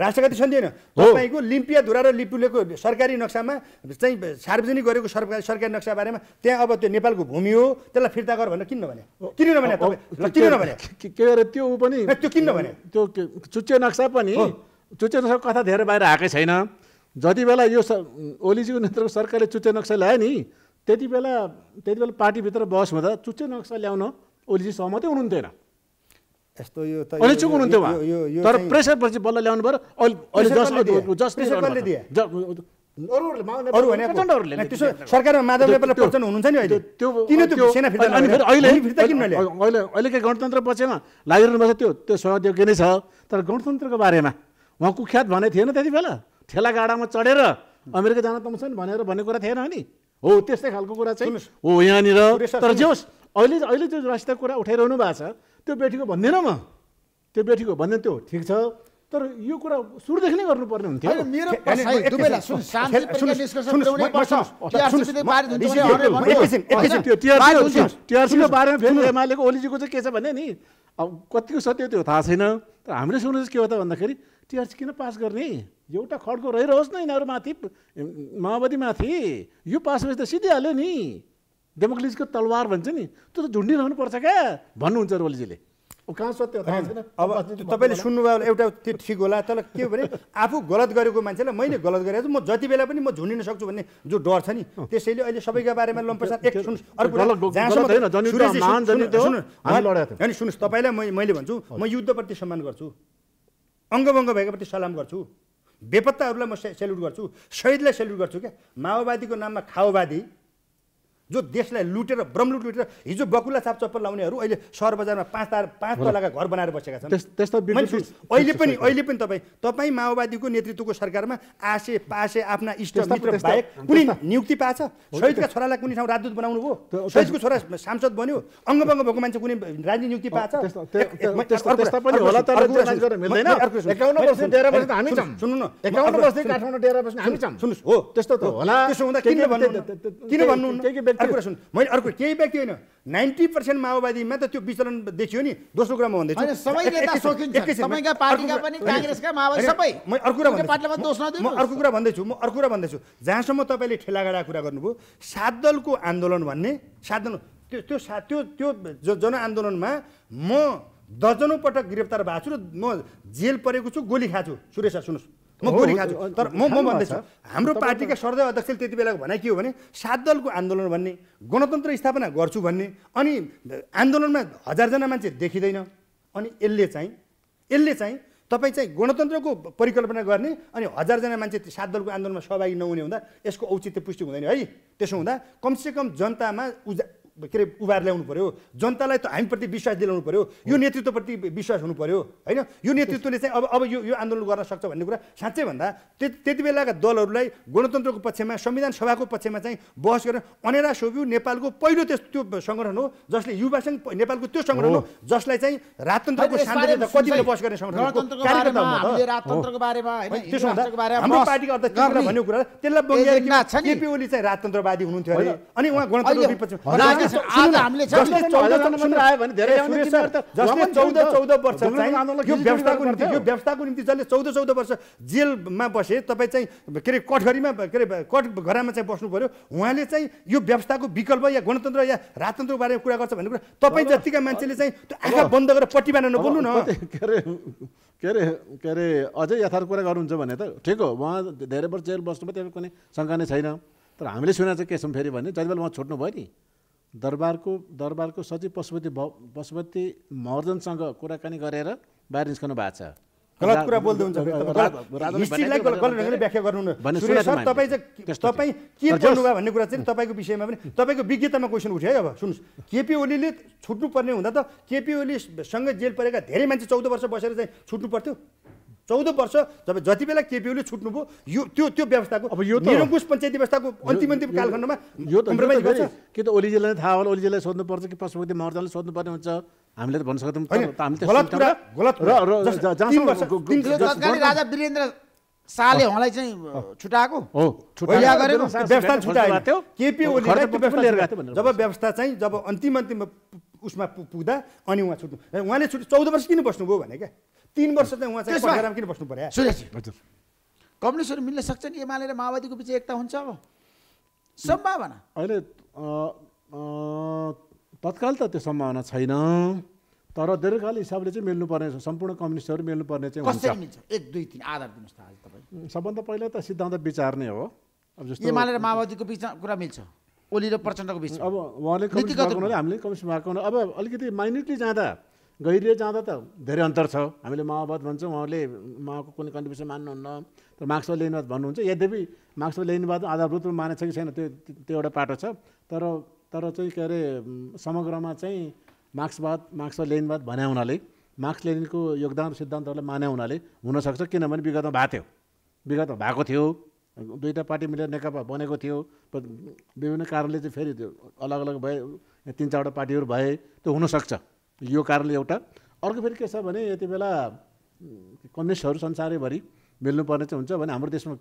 राष्ट्रगति सन्धि होइन तपाईँको धुरा र लिपुलेको सरकारी नक्सामा चाहिँ सार्वजनिक गरेको सरकारी सरकारी नक्सा बारेमा त्यहाँ अब त्यो नेपालको भूमि हो त्यसलाई फिर्ता गर भनेर किन्न भने किनेन भने किन भने के अरे त्यो पनि त्यो किन्न भने त्यो चुच्चे नक्सा पनि चुच्चे नक्साको कथा धेरै बाहिर आएकै छैन जति बेला यो ओलीजीको नेतृत्व सरकारले चुच्चे नक्सा ल्यायो नि त्यति बेला त्यति बेला पार्टीभित्र बहस हुँदा चुच्चे नक्सा ल्याउन ओलीजी सहमतै हुनुहुन्थेन यस्तो यो त अहिले चुक हुनुहुन्थ्यो उहाँ तर पछि बल्ल ल्याउनु पऱ्यो अहिले जसले सरकारमा माधव लागिरहनु हुनुहुन्छ नि अहिले गणतन्त्र पक्षमा त्यो त्यो सहयोग्य नै छ तर गणतन्त्रको बारेमा उहाँ कुख्यात भने थिएन त्यति बेला ठेला गाडामा चढेर अमेरिका जान पाउँछ नि भनेर भन्ने कुरा थिएन नि हो त्यस्तै खालको कुरा चाहिँ हो यहाँनिर तर जे होस् अहिले अहिले जो राष्ट्रिय कुरा उठाइरहनु भएको छ त्यो बेठीको भन्दैन म त्यो बेठीको भन्दैन त्यो ठिक छ तर यो कुरा सुरुदेखि नै गर्नुपर्ने हुन्थ्यो टिआरसीको बारेमा फेरि एमालेको ओलीजीको चाहिँ के छ भने नि अब कतिको सत्य त्यो थाहा छैन तर हामीले सुन्नु चाहिँ के हो त भन्दाखेरि टिआरसी किन पास गर्ने एउटा खड्को रहिरहोस् न माथि यिनीहरू माओवादी माथि यो पास भएपछि त सिधिहाल्यो नि डेमोक्रेसीको तलवार भन्छ नि त्यो त झुन्डिरहनु पर्छ क्या भन्नुहुन्छ रोलीजीले कहाँ सत्य अब तपाईँले सुन्नुभयो एउटा त्यो ठिक होला तर के भने आफू गलत गरेको मान्छेलाई मैले गलत गरेको म जति बेला पनि म झुन्डिन सक्छु भन्ने जो डर छ नि त्यसैले अहिले सबैका बारेमा लम्प्रसाद एक सुन्नुहोस् अर्को होइन सुन्नुहोस् तपाईँलाई मैले भन्छु म युद्धप्रति सम्मान गर्छु अङ्गभङ्ग भएकोप्रति सलाम गर्छु बेपत्ताहरूलाई म सेल्युट गर्छु सहिदलाई सेल्युट गर्छु क्या माओवादीको नाममा खाओवादी जो देशलाई लुटेर ब्रह्मलुट लुटेर हिजो बकुला साप चप्पल लाउनेहरू अहिले सहर बजारमा पाँच तार पाँच तलाका घर बनाएर बसेका छन् अहिले पनि अहिले पनि तपाईँ तपाईँ माओवादीको नेतृत्वको सरकारमा आसे पासे आफ्ना इष्ट मित्र बाहेक कुनै नियुक्ति पाएछ शहीदका छोरालाई कुनै ठाउँ राजदूत बनाउनु भयो शहीदको छोरा सांसद बन्यो अङ्गभङ्ग भएको मान्छे कुनै राज्य नियुक्ति पाएछ सुन्नु न हो त्यस्तो त होला किन भन्नु अर्को कुरा सुन मैले अर्को केही व्यक्ति होइन नाइन्टी पर्सेन्ट माओवादीमा त त्यो विचलन देखियो नि दोस्रो कुरा म भन्दैछु म अर्को कुरा भन्दैछु म अर्को कुरा भन्दैछु जहाँसम्म तपाईँले ठेलागाडा कुरा गर्नुभयो सात दलको आन्दोलन भन्ने सात दल त्यो त्यो सा त्यो त्यो जनआन्दोलनमा म दर्जनौँ पटक गिरफ्तार भएको छु र म जेल परेको छु गोली खाएको छु सुरेश सुन्नुहोस् म गोली तर म म भन्दैछु हाम्रो पार्टीका सर्दै अध्यक्षले त्यति बेलाको भनाइ के हो भने सात दलको आन्दोलन भन्ने गणतन्त्र स्थापना गर्छु भन्ने अनि आन्दोलनमा हजारजना मान्छे देखिँदैन अनि यसले चाहिँ यसले चाहिँ तपाईँ चाहिँ गणतन्त्रको परिकल्पना गर्ने अनि हजारजना मान्छे सात दलको आन्दोलनमा सहभागी नहुने हुँदा यसको औचित्य पुष्टि हुँदैन है त्यसो हुँदा कमसेकम जनतामा उजा के अरे उभार ल्याउनु पऱ्यो जनतालाई त हामीप्रति विश्वास दिलाउनु पऱ्यो यो नेतृत्वप्रति विश्वास हुनु पऱ्यो होइन यो नेतृत्वले चाहिँ अब अब यो यो आन्दोलन गर्न सक्छ भन्ने कुरा साँच्चै भन्दा त्यति बेलाका दलहरूलाई गणतन्त्रको पक्षमा संविधान सभाको पक्षमा चाहिँ बहस गरेर अनेरा सोभ्यू नेपालको पहिलो त्यस त्यो सङ्गठन हो जसले युवासँग नेपालको त्यो सङ्गठन हो जसलाई चाहिँ राजतन्त्रको शान्ति कति बहस गर्ने सङ्गठन त्यसलाई ओली चाहिँ राजतन्त्रवादी हुनुहुन्थ्यो अरे अनि उहाँ गणतन्त्र विपक्ष व्यवस्थाको निम्ति जसले चौध चौध वर्ष जेलमा बसे तपाईँ चाहिँ के अरे कठघरीमा के अरे घरमा चाहिँ बस्नु पर्यो उहाँले चाहिँ यो व्यवस्थाको विकल्प या गणतन्त्र या राजतन्त्रको बारेमा कुरा गर्छ भन्ने कुरा तपाईँ जतिका मान्छेले चाहिँ आँखा बन्द गरेर पट्टि बाँडेर नबोल्नु न के अरे के अरे अझै यथार्थ कुरा गर्नुहुन्छ भने त ठिक हो उहाँ धेरै वर्ष जेल बस्नुभयो त्यसको कुनै शङ्का नै छैन तर हामीले सुनेको चाहिँ के छौँ फेरि भने जति बेला उहाँ भयो नि दरबारको दरबारको सचिव पशुपति पशुपति महर्जनसँग कुराकानी गरेर बाहिर निस्कनु भएको छ गलत कुरा बोल्दै हुन्छ हिस्ट्रीलाई गलत ढङ्गले व्याख्या गर्नु सर तपाईँ चाहिँ तपाईँ के गर्नुभयो भन्ने कुरा चाहिँ तपाईँको विषयमा पनि तपाईँको विज्ञतामा क्वेसन उठ्यो है अब सुन्नुहोस् केपी ओलीले छुट्नुपर्ने हुँदा त केपी ओलीसँग जेल परेका धेरै मान्छे चौध वर्ष बसेर चाहिँ छुट्नु पर्थ्यो चौध वर्ष जब जति बेला केपिओले छुट्नुभयो यो त्यो त्यो व्यवस्थाको अब यो निरङ्कुश पञ्चायत व्यवस्थाको अन्तिम अन्तिम कालखण्डमा यो के त ओलीजीलाई थाहा होला ओलीजीलाई सोध्नुपर्छ कि पशुपति महर्जालाई सोध्नुपर्ने हुन्छ हामीले त भन्न सक्दैनौँ राजा वीरेन्द्र शाहले उहाँलाई चाहिँ छुटाएको हो केपी ओलीलाई जब व्यवस्था चाहिँ जब अन्तिम अन्तिम उसमा पुग्दा अनि उहाँ छुट्नु उहाँले छुट्नु चौध वर्ष किन बस्नुभयो भने क्या तिन वर्ष चाहिँ उहाँ चाहिँ किन बस्नु पर्यो कम्युनिस्टहरू मिल्न सक्छ नि एमाले र माओवादीको बिच एकता हुन्छ अब सम्भावना अहिले तत्काल त त्यो सम्भावना छैन तर दीर्घकाल हिसाबले चाहिँ मिल्नुपर्ने छ सम्पूर्ण कम्युनिस्टहरू मिल्नुपर्ने चाहिँ कसरी मिल्छ एक दुई तिन आधार दिनुहोस् त आज तपाईँ सबभन्दा पहिला त सिद्धान्त विचार नै हो अब जस्तो एमाले र माओवादीको बिचमा कुरा मिल्छ ओली र प्रचण्डको बिच अब उहाँले नीतिगत हामीले कम्युनिस्ट भएको अब अलिकति माइनोरिटी जाँदा गहिरिए जाँदा त धेरै अन्तर छ हामीले माओवाद भन्छौँ उहाँले माओको कुनै कन्ट्रिब्युसन मान्नुहुन्न तर मार्क्सवाद लेनिवाद भन्नुहुन्छ यद्यपि मार्क्सवाद लेनिवाद आधारभूत रूपमा मानेको कि छैन त्यो त्यो एउटा पाटो छ तर तर चाहिँ के अरे समग्रमा चाहिँ मार्क्सवाद मार्क्सवाद लेनिवाद भन्या हुनाले मार्क्स लेनिनको योगदान सिद्धान्तहरूलाई मान्या हुनाले हुनसक्छ किनभने विगतमा भएको थियो विगतमा भएको थियो दुईवटा पार्टी मिलेर नेकपा बनेको थियो विभिन्न कारणले चाहिँ फेरि त्यो अलग अलग भए तिन चारवटा पार्टीहरू भए त्यो हुनसक्छ यो कारणले एउटा अर्को फेरि के छ भने यति बेला कम्युनिस्टहरू संसारैभरि मिल्नुपर्ने चाहिँ हुन्छ भने हाम्रो देशमा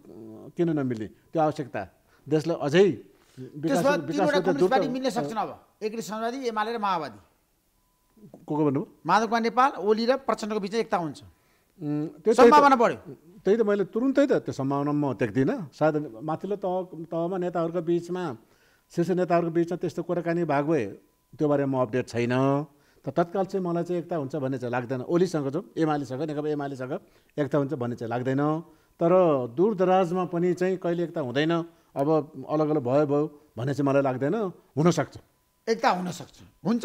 किन नमिल्ने त्यो आवश्यकता देशलाई अझै मिल्न सक्छन् अब एकै समाजवादी एमाले र माओवादी को को भन्नु कुमार नेपाल ओली र प्रचण्डको बिचमा एकता हुन्छ त्यो सम्भावना बढ्यो त्यही त मैले तुरुन्तै त त्यो सम्भावना म देख्दिनँ सायद माथिल्लो तह तहमा नेताहरूको बिचमा शीर्ष नेताहरूको बिचमा त्यस्तो कुराकानी भाग भए त्यो बारेमा म अपडेट छैन त तत्काल चाहिँ मलाई चाहिँ एकता हुन्छ भन्ने चाहिँ लाग्दैन ओलीसँग जाउँ एमालेसँग नेकपा एमालेसँग एकता हुन्छ भन्ने चाहिँ लाग्दैन तर दूरदराजमा पनि चाहिँ कहिले एकता हुँदैन अब अलग अलग भयो भयो भन्ने चाहिँ मलाई लाग्दैन हुनसक्छ एकता हुनसक्छ हुन्छ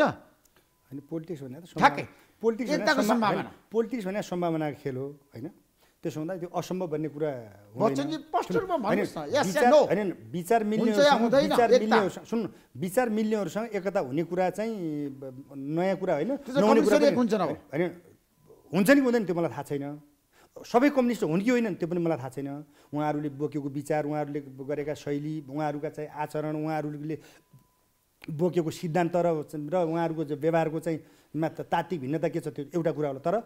अनि पोलिटिक्स भनेर ठ्याक्कै पोलिटिक्स सम्भावना पोलिटिक्स भने सम्भावनाको खेल हो होइन त्यसो हुँदा त्यो असम्भव भन्ने कुरा होइन विचार मिल्ने सुन्नु विचार मिल्नेहरूसँग एकता हुने कुरा चाहिँ नयाँ कुरा होइन होइन हुन्छ नि हुँदैन त्यो मलाई थाहा छैन सबै कम्युनिस्ट हुन् कि होइनन् त्यो पनि मलाई थाहा छैन उहाँहरूले बोकेको विचार उहाँहरूले गरेका शैली उहाँहरूका चाहिँ आचरण उहाँहरूले बोकेको सिद्धान्त र र उहाँहरूको व्यवहारको चाहिँ तात्विक भिन्नता के छ त्यो एउटा कुरा होला तर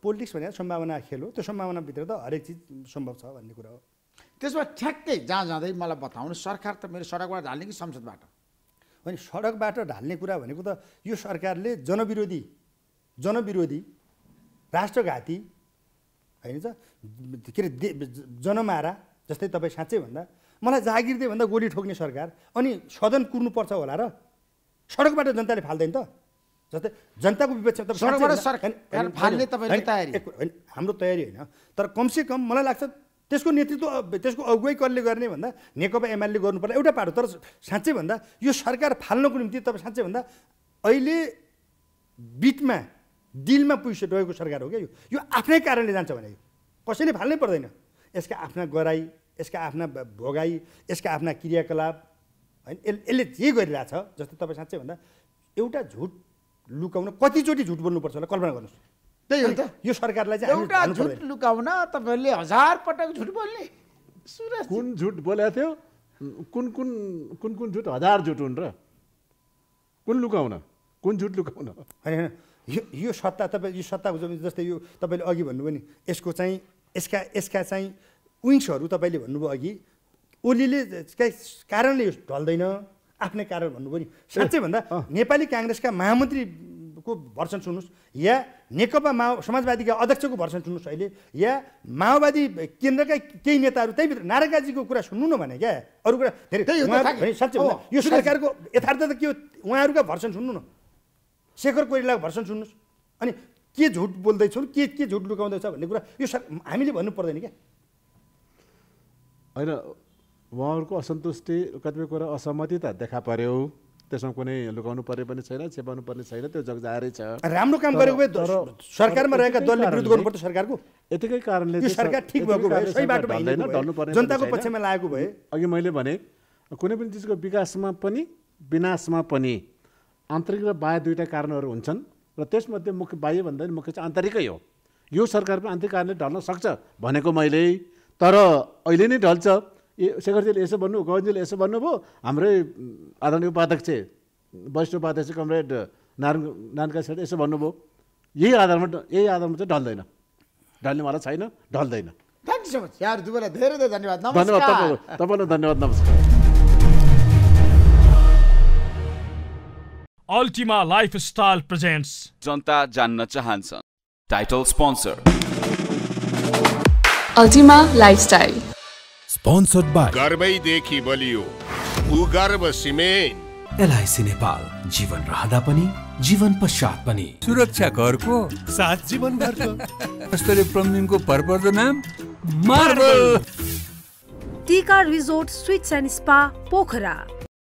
पोलिटिक्स भनेर सम्भावना खेल हो त्यो सम्भावनाभित्र त हरेक चिज सम्भव छ भन्ने कुरा हो त्यसमा ठ्याक्कै जहाँ जाँदै मलाई बताउनु सरकार त मेरो सडकबाट ढाल्ने कि संसदबाट अनि सडकबाट ढाल्ने कुरा भनेको त यो सरकारले जनविरोधी जनविरोधी राष्ट्रघाती होइन के अरे जनमारा जस्तै तपाईँ साँच्चै भन्दा मलाई जागिर दियो भन्दा गोली ठोक्ने सरकार अनि सदन कुर्नुपर्छ होला र सडकबाट जनताले फाल्दैन त जस्तै जनताको विपक्ष हाम्रो तयारी होइन तर कमसेकम मलाई लाग्छ त्यसको नेतृत्व त्यसको अगुवाई कसले गर्ने भन्दा नेकपा एमाले गर्नुपर्ला एउटा पाटो तर साँच्चै भन्दा यो सरकार फाल्नको निम्ति तपाईँ साँच्चै भन्दा अहिले बिचमा डिलमा पुगिसकेको सरकार हो क्या यो आफ्नै कारणले जान्छ भने यो कसैले फाल्नै पर्दैन यसका आफ्ना गराई यसका आफ्ना भोगाई यसका आफ्ना क्रियाकलाप होइन यसले जे गरिरहेछ जस्तो तपाईँ साँच्चै भन्दा एउटा झुट लुकाउन कतिचोटि झुट बोल्नुपर्छ होला कल्पना गर्नुहोस् त्यही हो त यो सरकारलाई चाहिँ एउटा झुट लुकाउन तपाईँहरूले हजार पटक झुट बोल्ने कुन झुट बोलेको थियो कुन कुन कुन कुन झुट हजार झुट हुन् र कुन लुकाउन कुन झुट लुकाउन होइन यो यो सत्ता तपाईँ यो सत्ता जस्तै यो तपाईँले अघि भन्नुभयो नि यसको चाहिँ यसका यसका चाहिँ विङ्सहरू तपाईँले भन्नुभयो अघि ओलीले कारणले ढल्दैन आफ्नै कारण भन्नुभयो नि साँच्चै भन्दा नेपाली काङ्ग्रेसका महामन्त्रीको भर्सन सुन्नुहोस् या नेकपा माओ समाजवादीका अध्यक्षको भर्सन सुन्नुहोस् अहिले या माओवादी केन्द्रका केही नेताहरू त्यहीँभित्र नारागाजीको कुरा सुन्नु न भने क्या अरू कुरा धेरै साँच्चै यो सरकारको यथार्थ त के हो उहाँहरूका भर्सन सुन्नु न शेखर कोइरालाको भर्सन सुन्नुहोस् अनि के झुट बोल्दैछौँ के के झुट लुकाउँदैछ भन्ने कुरा यो हामीले भन्नु पर्दैन क्या होइन उहाँहरूको असन्तुष्टि कतिपय कुरा असहमति त देखा पर्यो त्यसमा कुनै लुकाउनु पर्ने पनि छैन छेपाउनु पर्ने छैन त्यो जगजाहारै छ राम्रो काम गरेको भए सरकारमा रहेका दलले विरुद्ध गर्नुपर्छ सरकारको यतिकै कारणले सरकार ठिक भएको भए जनताको पक्षमा लागेको भए अघि मैले भने कुनै पनि चिजको विकासमा पनि विनाशमा पनि आन्तरिक र बाह्य दुईवटा कारणहरू हुन्छन् र त्यसमध्ये मुख्य बाह्य भन्दा मुख्य चाहिँ आन्तरिकै हो यो सरकार पनि आन्तरिक कारणले ढल्न सक्छ भनेको मैले तर अहिले नै ढल्छ शेखरजीले यसो भन्नु गगनजीले यसो भन्नुभयो हाम्रै आदरणीय उपाध्यक्ष वरिष्ठ उपाध्यक्ष कमरेड नारायण नारायणका सेठ यसो भन्नुभयो यही आधारमा यही आधारमा चाहिँ ढल्दैन ढल्नेवाला छैन ढल्दैन थ्याङ्क यू सो मच यार दुवैलाई धेरै धेरै धन्यवाद धन्यवाद तपाईँलाई धन्यवाद नमस्कार अल्टिमा लाइफस्टाइल प्रेजेन्ट्स जनता जान्न चाहन्छन् title sponsor ultima lifestyle sponsored by देखी बलियो गर्व सिमेन्ट एलआइसी नेपाल जीवन रहदा पनि जीवन पश्चात पनि सुरक्षा घरको साथ जीवन घरको स्तरीय प्रमिनको भरपर्दो नाम मार्बल टीकार resort suites and spa Pokhara